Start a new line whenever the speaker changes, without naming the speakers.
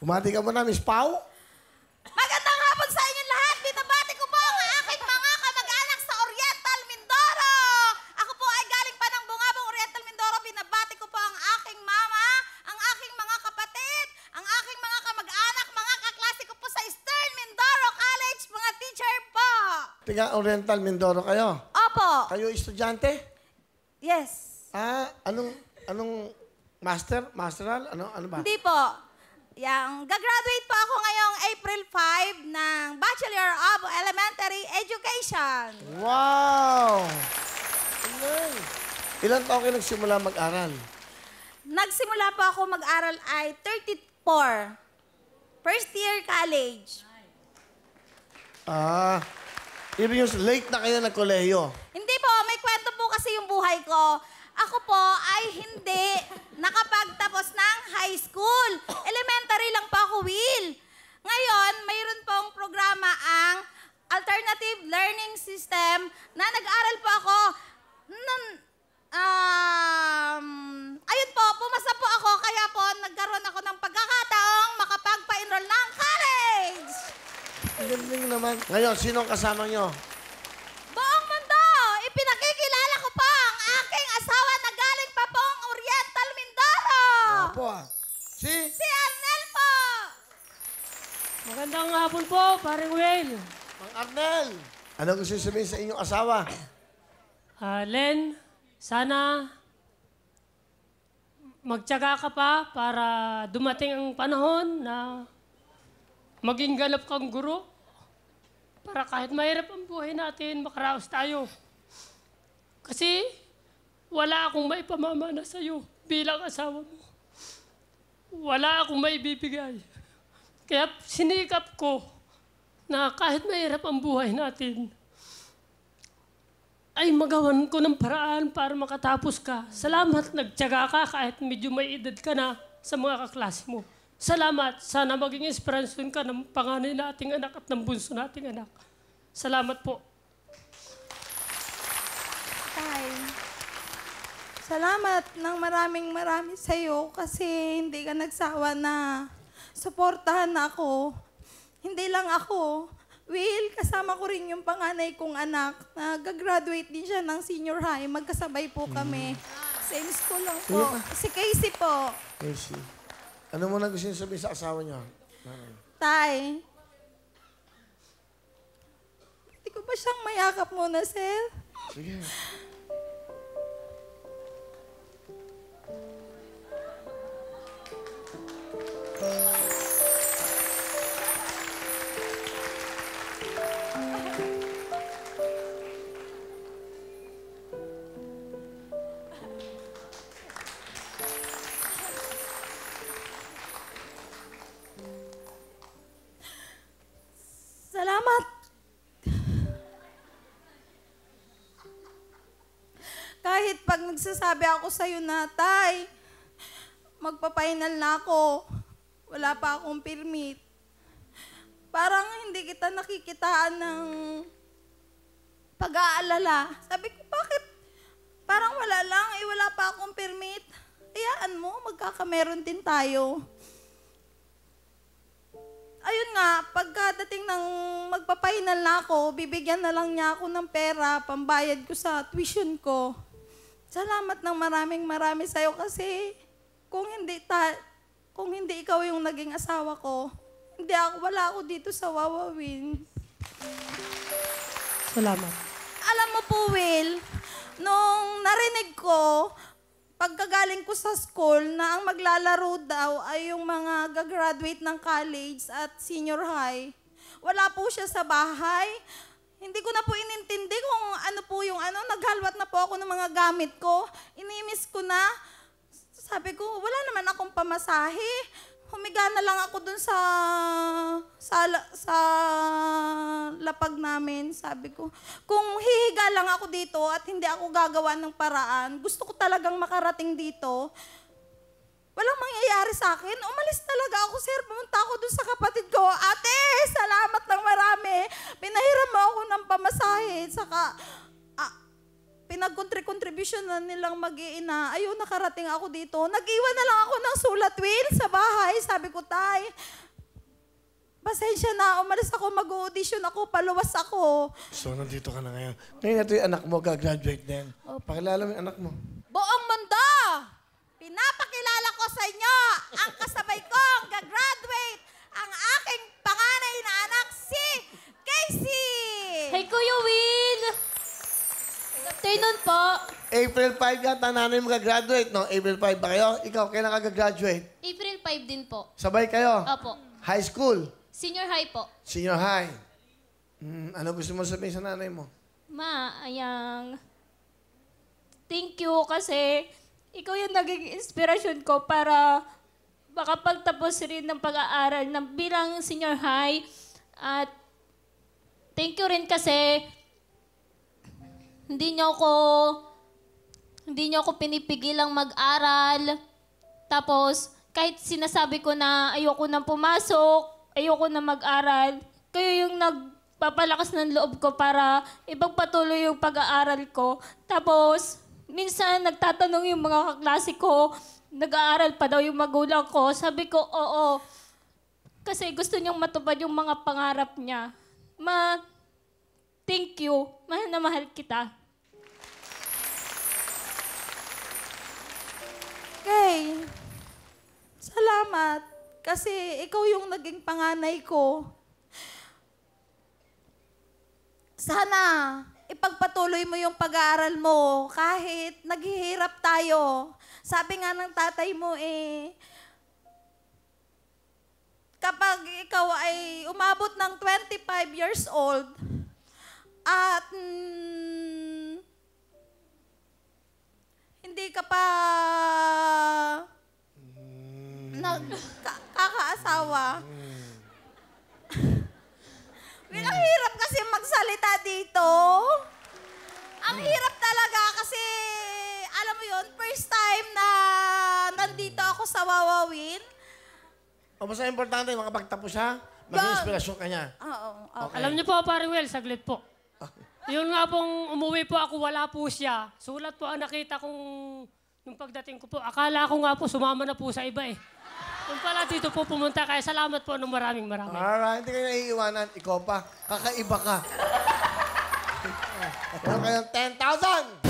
Kumati ka mo na, Miss Pau?
Magandang hapon sa inyo lahat. Binabati ko po ang aking mga kamag-anak sa Oriental Mindoro. Ako po ay galing pa ng Bungabong Oriental Mindoro. Binabati ko po ang aking mama, ang aking mga kapatid, ang aking mga kamag-anak, mga kaklase ko po sa Eastern Mindoro College, mga teacher po.
Tiga Oriental Mindoro kayo? Opo. Kayo estudyante? Yes. Ah, anong anong master, masteral, ano ano ba? Hindi po. Yang
gagraduate po ako ngayong April 5 ng Bachelor of Elementary Education.
Wow! Ilan, Ilan taong kayo nagsimula mag-aral?
Nagsimula po ako mag-aral ay 34. First year college.
Ah, ibig yung late na kayo ng kolehiyo.
Hindi po, may kwento po kasi yung buhay ko. Ako po ay hindi nakapagtapos ng high school. Active Learning System na nag-aral po ako. ng um, ayun po, pumasa po ako kaya po nagkaroon ako ng pagkakataong makapagpa-enroll ng college.
Galing naman. Ngayon, sinong kasama nyo?
Buong mundo, ipinakikilala ko po ang aking asawa na galing pa pong Oriental Mindoro. Opo. Si? Si Arnel po.
Magandang hapon po, paring Will. Mang Arnel! Ano gusto sabihin sa inyong asawa? Ah, Len, sana magtyaga ka pa para dumating ang panahon na maging galap kang guro para kahit mahirap ang buhay natin, makaraos tayo. Kasi wala akong maipamamana sa iyo bilang asawa mo. Wala akong maibibigay. Kaya sinikap ko na kahit mahirap ang buhay natin, ay magawan ko ng paraan para makatapos ka. Salamat, nagtyaga ka kahit medyo may edad ka na sa mga kaklase mo. Salamat, sana maging inspirasyon ka ng panganay ating anak at ng bunso nating anak. Salamat po. Tay,
salamat ng maraming marami sa iyo kasi hindi ka nagsawa na suportahan ako hindi lang ako. Will, kasama ko rin yung panganay kong anak Nag-graduate din siya ng senior high. Magkasabay po mm. kami. Same school lang po. Si Casey po.
Casey. Ano mo na gusto niyo sabihin sa asawa niya?
Tay, hindi ko ba siyang mayakap muna, Sel? Sige. Kahit pag nagsasabi ako sa sa'yo na, Tay, magpapainal na ako. Wala pa akong permit. Parang hindi kita nakikitaan ng pag-aalala. Sabi ko, bakit? Parang wala lang, eh wala pa akong permit. Iyaan mo, magkakameron din tayo. Ayun nga, pagkadating ng magpapainal na ako, bibigyan na lang niya ako ng pera, pambayad ko sa tuition ko. Salamat ng maraming marami sa iyo kasi kung hindi ta, kung hindi ikaw yung naging asawa ko, hindi ako, wala ako dito sa Wawa Wins. Salamat. Alam mo po, Will, nung narinig ko, pagkagaling ko sa school, na ang maglalaro daw ay yung mga gagraduate ng college at senior high, wala po siya sa bahay. Hindi ko na po inintindi kung ano po yung ano. Naghalwat na po ako ng mga gamit ko. Inimiss ko na. Sabi ko, wala naman akong pamasahe. Humiga na lang ako dun sa, sa, sa lapag namin. Sabi ko, kung hihiga lang ako dito at hindi ako gagawa ng paraan, gusto ko talagang makarating dito, walang mangyayari sa akin. Umalis talaga ako, sir. Pumunta ako dun sa kapatid ko. Ate, salamat. saka ah, pinag-contribution na nilang mag-iina. Ayun, nakarating ako dito. Nag-iwan na lang ako ng sulat, Will, sa bahay. Sabi ko, Tay, pasensya na, umalis ako, mag-audition ako, paluwas ako.
So, nandito ka na ngayon. Ngayon nato yung anak mo, gagraduate din. Opo. Pakilala mo yung anak mo.
Buong mundo! Pinapakilala ko sa inyo ang kasabay kong gagraduate
April 5 yata nanay mag-graduate, no? April 5 ba kayo? Ikaw, kailan ka graduate
April 5 din po. Sabay kayo? Opo.
High school?
Senior high po.
Senior high. Mm, ano gusto mo sabihin sa nanay mo?
Ma, ayang... Thank you kasi ikaw yung naging inspirasyon ko para makapagtapos rin ng pag-aaral ng bilang senior high. At thank you rin kasi hindi niyo ako hindi niyo ako pinipigil pinipigilang mag-aral. Tapos, kahit sinasabi ko na ayoko nang pumasok, ayoko nang mag-aral, kayo yung nagpapalakas ng loob ko para ipagpatuloy yung pag-aaral ko. Tapos, minsan nagtatanong yung mga kaklase ko, nag-aaral pa daw yung magulang ko. Sabi ko, oo. Kasi gusto niyong matupad yung mga pangarap niya. Ma, thank you. Mahal na mahal kita. Okay. Salamat. Kasi ikaw yung naging panganay ko. Sana ipagpatuloy mo yung pag-aaral mo kahit naghihirap tayo. Sabi nga ng tatay mo eh, kapag ikaw ay umabot ng 25 years old at mm, hindi ka pa mm. nagkakaasawa. Mm. hirap kasi magsalita dito. Ang hmm. hirap talaga kasi, alam mo yun, first time na nandito ako sa Wawawin.
O, basta importante, makapagtapos ha. Maging inspirasyon ka niya.
Oo. oo. Okay. Alam niyo
po, pare Will, saglit po. Yung nga pong umuwi po ako, wala po siya. Sulat po ang nakita kong nung pagdating ko po. Akala ko nga po, sumama na po sa iba eh. Yung pala dito po pumunta, kaya salamat po ng maraming maraming. Alright, ah, hindi kayo naiiwanan. Ikaw pa, kakaiba ka. Meron kayong 10,000!